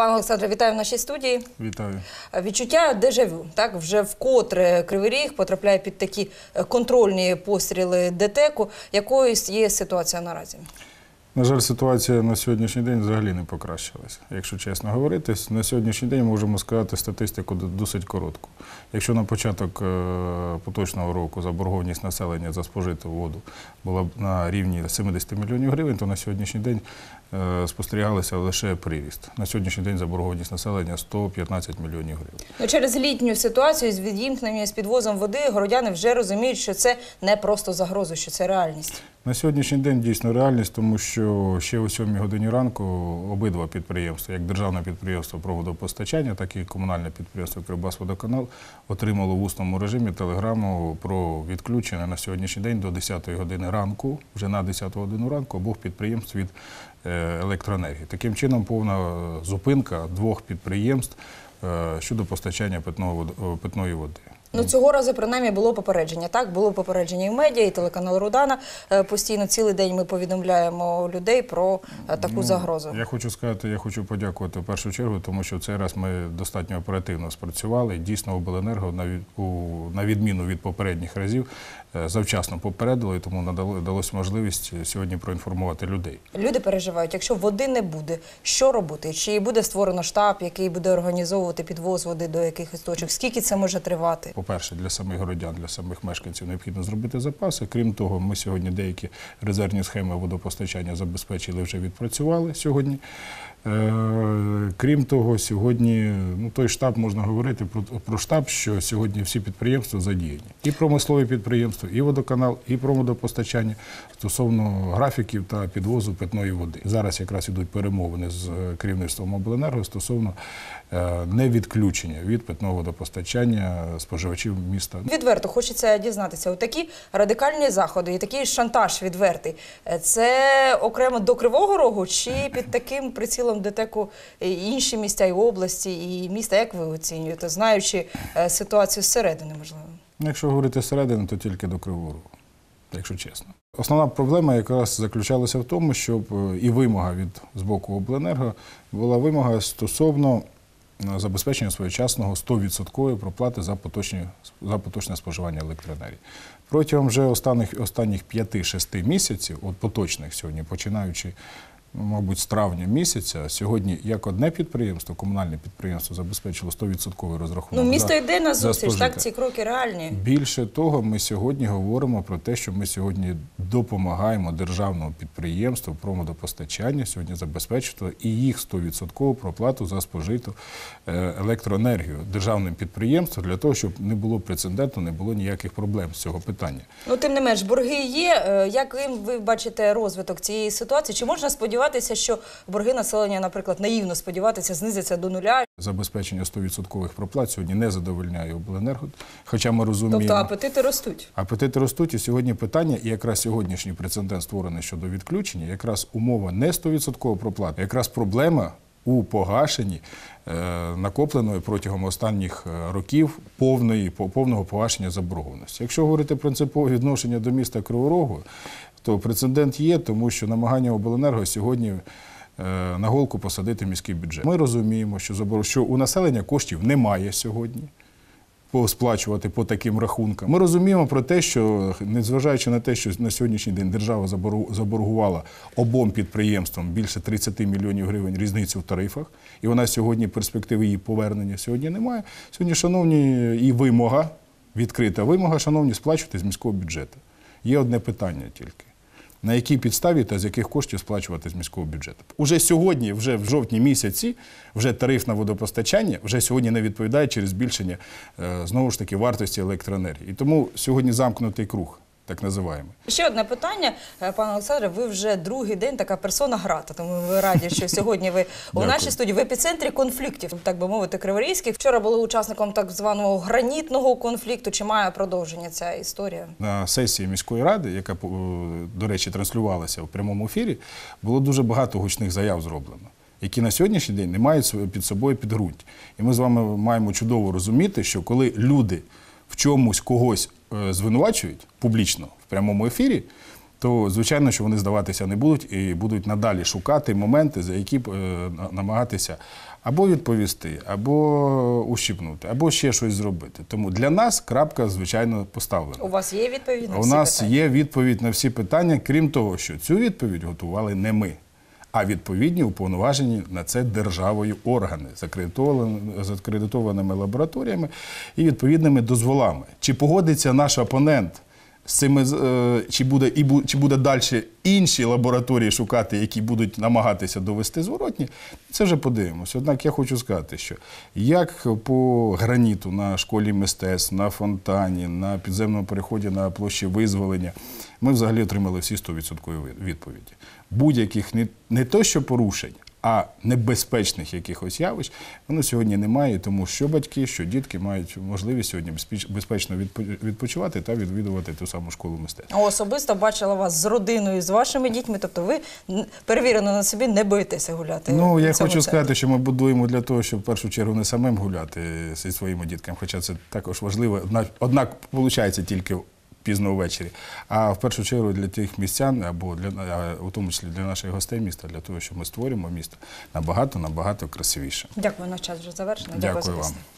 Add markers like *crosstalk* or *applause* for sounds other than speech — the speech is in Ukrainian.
Пане Олександре, вітаю в нашій студії. Вітаю е, відчуття дежавю. Так вже вкотре кривий ріг потрапляє під такі е, контрольні постріли ДТЕКу. Якоюсь є ситуація наразі? На жаль, ситуація на сьогоднішній день взагалі не покращилася. Якщо чесно говорити, на сьогоднішній день можемо сказати статистику досить коротку. Якщо на початок е, поточного року заборгованість населення за спожиту воду була на рівні 70 мільйонів гривень, то на сьогоднішній день е, спостерігалися лише приріст. На сьогоднішній день заборгованість населення 115 мільйонів гривень. Ну, через літню ситуацію з відімкнення з підвозом води городяни вже розуміють, що це не просто загроза, що це реальність. На сьогоднішній день дійсно реальність, тому що ще о 7 годині ранку обидва підприємства, як державне підприємство проводопостачання, так і комунальне підприємство Кривбасводоканал, отримало в усному режимі телеграму про відключення на сьогоднішній день до 10 години ранку, вже на 10 годину ранку, обох підприємств від е, електроенергії. Таким чином, повна зупинка двох підприємств е, щодо постачання питної води. Ну цього разу принаймні, було попередження. Так було попередження і медіа, і телеканал Рудана. Е, постійно цілий день ми повідомляємо людей про е, таку ну, загрозу. Я хочу сказати, я хочу подякувати в першу чергу, тому що цей раз ми достатньо оперативно спрацювали. Дійсно, обленерго на відміну від попередніх разів е, завчасно попередили, тому надало далося можливість сьогодні проінформувати людей. Люди переживають, якщо води не буде, що робити? Чи буде створено штаб, який буде організовувати підвоз води до якихось точок? Скільки це може тривати? по-перше, для самих городян, для самих мешканців необхідно зробити запаси. Крім того, ми сьогодні деякі резервні схеми водопостачання забезпечили, вже відпрацювали сьогодні. Е, крім того, сьогодні ну той штаб можна говорити про про штаб, що сьогодні всі підприємства задіяні і промислові підприємства, і водоканал, і промодопостачання стосовно графіків та підвозу питної води. Зараз якраз йдуть перемовини з е, керівництвом обленерго стосовно е, невідключення від питного водопостачання споживачів споживачів міста. Відверто хочеться дізнатися. У такі радикальні заходи і такий шантаж відвертий. Е, це окремо до Кривого Рогу чи під таким прицілом ДТЕКу е, інші місця і області, і міста? Як ви оцінюєте, знаючи е, ситуацію зсередини, можливо? Ну, якщо говорити зсередини, то тільки до Кривого Рогу, якщо чесно. Основна проблема якраз заключалася в тому, щоб і вимога від з боку обленерго була вимога стосовно Е, забезпечення своєчасного 100% проплати за поточні, за поточне споживання електроенергії. Протягом вже останніх останніх 5-6 місяців, от поточних сьогодні, починаючи мабуть, з травня місяця. Сьогодні як одне підприємство, комунальне підприємство забезпечило 100% розрахунок. Ну, місто йде на зустріч, так ці кроки реальні. Більше того, ми сьогодні говоримо про те, що ми сьогодні допомагаємо державному підприємству промодопостачання сьогодні забезпечити і їх 100% проплату за спожиту е, електроенергію державним підприємством для того, щоб не було прецеденту, не було ніяких проблем з цього питання. Ну тим не менш, борги є. Е, як ви бачите розвиток цієї ситуації? Чи можна сподіватися? сподіватися, що борги населення, наприклад, наївно сподіватися, знизяться до нуля. Забезпечення 100% проплат сьогодні не задовольняє обленерго. Хоча ми розуміємо, Тобто апетити ростуть. Апетити ростуть і сьогодні питання, і якраз сьогоднішній прецедент створений щодо відключення, якраз умова не 100% проплати, якраз проблема. У погашенні е, накопленої протягом останніх е, років повної повного погашення заборгованості. Якщо говорити принципове відношення до міста Криворогу, то прецедент є, тому що намагання обленерго сьогодні е, на голку посадити міський бюджет. Ми розуміємо, що що у населення коштів немає сьогодні сплачувати по таким рахункам. Ми розуміємо про те, що незважаючи на те, що на сьогоднішній день держава заборгувала обом підприємствам більше 30 мільйонів гривень різниці в тарифах, і вона сьогодні перспективи її повернення сьогодні немає. Сьогодні, шановні, і вимога, відкрита вимога, шановні, сплачувати з міського бюджету. Є одне питання тільки на якій підставі та з яких коштів сплачувати з міського бюджету. Уже сьогодні, вже в жовтні місяці, вже тариф на водопостачання вже сьогодні не відповідає через збільшення е, знову ж таки вартості електроенергії. І тому сьогодні замкнутий круг так називаємо. Ще одне питання, е, пане Олександре. Ви вже другий день така персона грата. Тому ми раді, що *laughs* сьогодні ви у нашій студії в епіцентрі конфліктів, так би мовити, криворізьких. Вчора були учасником так званого гранітного конфлікту. Чи має продовження ця історія на сесії міської ради, яка е, до речі транслювалася в прямому ефірі? Було дуже багато гучних заяв зроблено. Які на сьогоднішній день не мають під собою підґрунть. і ми з вами маємо чудово розуміти, що коли люди в чомусь когось е, звинувачують публічно в прямому ефірі, то звичайно, що вони здаватися не будуть і будуть надалі шукати моменти, за які е, намагатися або відповісти, або ущипнути, або ще щось зробити. Тому для нас крапка звичайно поставлена. У вас є відповідь на всі питання? У нас є відповідь на всі питання, крім того, що цю відповідь готували не ми а відповідні уповноважені на це державою органи з акредитованими лабораторіями і відповідними дозволами. Чи погодиться наш опонент з цими е, чи буде і бу чи буде далі інші лабораторії шукати, які будуть намагатися довести зворотні, це вже подивимося. Однак я хочу сказати, що як по граніту на школі мистецтв, на фонтані, на підземному переході на площі визволення, ми взагалі отримали всі 100% відповіді. Будь-яких не, не то, що порушень, а небезпечних якихось явищ воно сьогодні немає, тому що батьки, що дітки мають можливість сьогодні безпечно відпочивати та відвідувати ту саму школу мистецтва. Особисто бачила вас з родиною, з вашими дітьми. Тобто, ви перевірено на собі не боїтеся гуляти. Ну я хочу сказати, що ми будуємо для того, щоб в першу чергу не самим гуляти зі своїми дітками, хоча це також важливо. Однак, виходить тільки пізно ввечері. А в першу чергу для тих містян, або для у тому числі для наших гостей міста, для того, що ми створюємо місто набагато набагато красивіше. Дякую, наш час вже завершено. Дякую, Дякую вам.